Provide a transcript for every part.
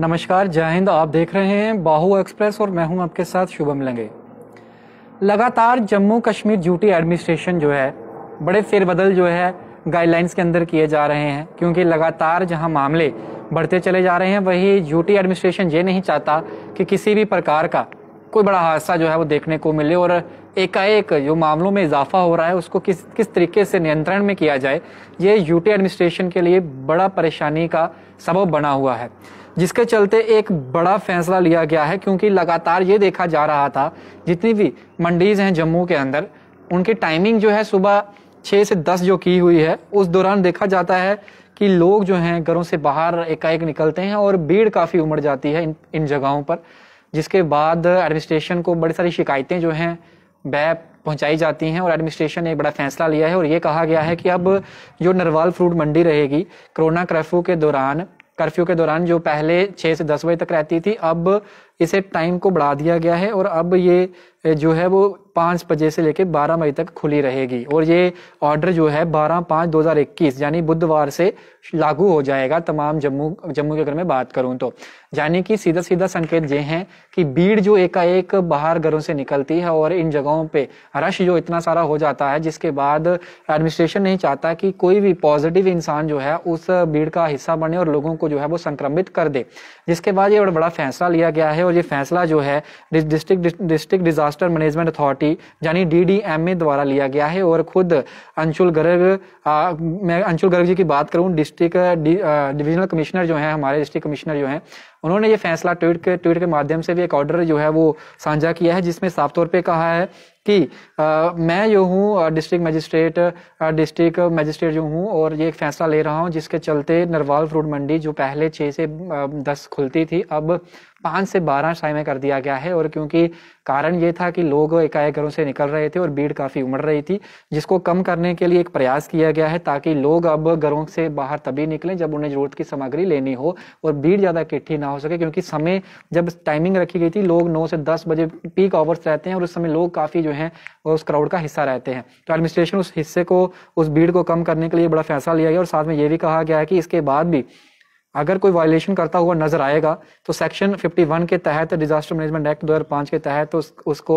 नमस्कार जय हिंद आप देख रहे हैं बाहू एक्सप्रेस और मैं हूं आपके साथ शुभम लंगे लगातार जम्मू कश्मीर ड्यूटी एडमिनिस्ट्रेशन जो है बड़े फेरबदल जो है गाइडलाइंस के अंदर किए जा रहे हैं क्योंकि लगातार जहां मामले बढ़ते चले जा रहे हैं वही ड्यूटी एडमिनिस्ट्रेशन ये नहीं चाहता कि किसी भी प्रकार का कोई बड़ा हादसा जो है वो देखने को मिले और एकाएक जो मामलों में इजाफा हो रहा है उसको किस किस तरीके से नियंत्रण में किया जाए ये यूटी एडमिनिस्ट्रेशन के लिए बड़ा परेशानी का सबब बना हुआ है जिसके चलते एक बड़ा फैसला लिया गया है क्योंकि लगातार ये देखा जा रहा था जितनी भी मंडीज हैं जम्मू के अंदर उनकी टाइमिंग जो है सुबह छः से दस जो की हुई है उस दौरान देखा जाता है कि लोग जो हैं घरों से बाहर एकाएक निकलते हैं और भीड़ काफ़ी उमड़ जाती है इन इन जगहों पर जिसके बाद एडमिनिस्ट्रेशन को बड़ी सारी शिकायतें जो हैं बैप पहुंचाई जाती हैं और एडमिनिस्ट्रेशन ने एक बड़ा फैसला लिया है और ये कहा गया है कि अब जो नरवाल फ्रूट मंडी रहेगी कोरोना कर्फ्यू के दौरान कर्फ्यू के दौरान जो पहले छः से दस बजे तक रहती थी अब इसे टाइम को बढ़ा दिया गया है और अब ये जो है वो पाँच बजे से लेकर बारह मई तक खुली रहेगी और ये ऑर्डर जो है बारह पाँच दो हज़ार इक्कीस यानी बुधवार से लागू हो जाएगा तमाम जम्मू जम्मू के अगर मैं बात करूँ तो यानी कि सीधा सीधा संकेत ये हैं कि भीड़ जो एकाएक बाहर घरों से निकलती है और इन जगहों पे रश जो इतना सारा हो जाता है जिसके बाद एडमिनिस्ट्रेशन नहीं चाहता कि कोई भी पॉजिटिव इंसान जो है उस भीड़ का हिस्सा बने और लोगों को जो है वो संक्रमित कर दे जिसके बाद ये बड़ा फैसला लिया गया है और ये फैसला जो है district district disaster management authority property यानी डीडीएमए द्वारा लिया गया है और खुद अंशुल गर्ग मैं अंशुल गर्ग जी की बात करूं डिस्ट्रिक्ट डिविजनल कमिश्नर जो है हमारे डिस्ट्रिक्ट कमिश्नर जो है उन्होंने ये फैसला ट्वीट के ट्वीट के माध्यम से भी एक ऑर्डर जो है वो साझा किया है जिसमें साफ तौर पे कहा है कि आ, मैं जो हूँ डिस्ट्रिक्ट मजिस्ट्रेट डिस्ट्रिक्ट मजिस्ट्रेट जो हूँ और ये एक फैसला ले रहा हूँ जिसके चलते नरवाल फ्रूट मंडी जो पहले छः से दस खुलती थी अब पाँच से बारह साय में कर दिया गया है और क्योंकि कारण ये था कि लोग एकाएक घरों से निकल रहे थे और भीड़ काफ़ी उमड़ रही थी जिसको कम करने के लिए एक प्रयास किया गया है ताकि लोग अब घरों से बाहर तभी निकलें जब उन्हें जरूरत की सामग्री लेनी हो और भीड़ ज़्यादा इकट्ठी ना ना हो सके क्योंकि समय जब टाइमिंग रखी गई थी लोग नौ से दस बजे पीक आवर्स रहते हैं और उस समय लोग काफ़ी जो है उस क्राउड का हिस्सा रहते हैं तो एडमिनिस्ट्रेशन उस हिस्से को उस भीड़ को कम करने के लिए बड़ा फैसला लिया गया और साथ में ये भी कहा गया है कि इसके बाद भी अगर कोई वायलेशन करता हुआ नजर आएगा तो सेक्शन 51 के तहत डिजास्टर मैनेजमेंट एक्ट 2005 के तहत तो उस, उसको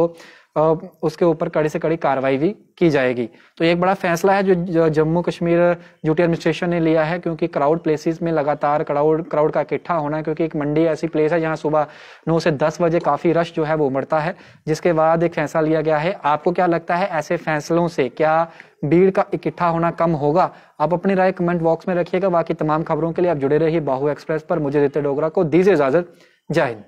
उसके ऊपर कड़ी से कड़ी कार्रवाई भी की जाएगी तो एक बड़ा फैसला है जो जम्मू कश्मीर ड्यूटी एडमिनिस्ट्रेशन ने लिया है क्योंकि क्राउड प्लेसेस में लगातार क्राउड क्राउड का इकट्ठा होना क्योंकि एक मंडी ऐसी प्लेस है जहां सुबह नौ से दस बजे काफ़ी रश जो है वो उमड़ता है जिसके बाद एक फैसला लिया गया है आपको क्या लगता है ऐसे फैसलों से क्या भीड़ का इकट्ठा होना कम होगा आप अपनी राय कमेंट बॉक्स में रखिएगा बाकी तमाम खबरों के लिए आप जुड़े रहिए बाहू एक्सप्रेस पर मुझे देते डोगरा को दीजिए इजाजत जय हिंद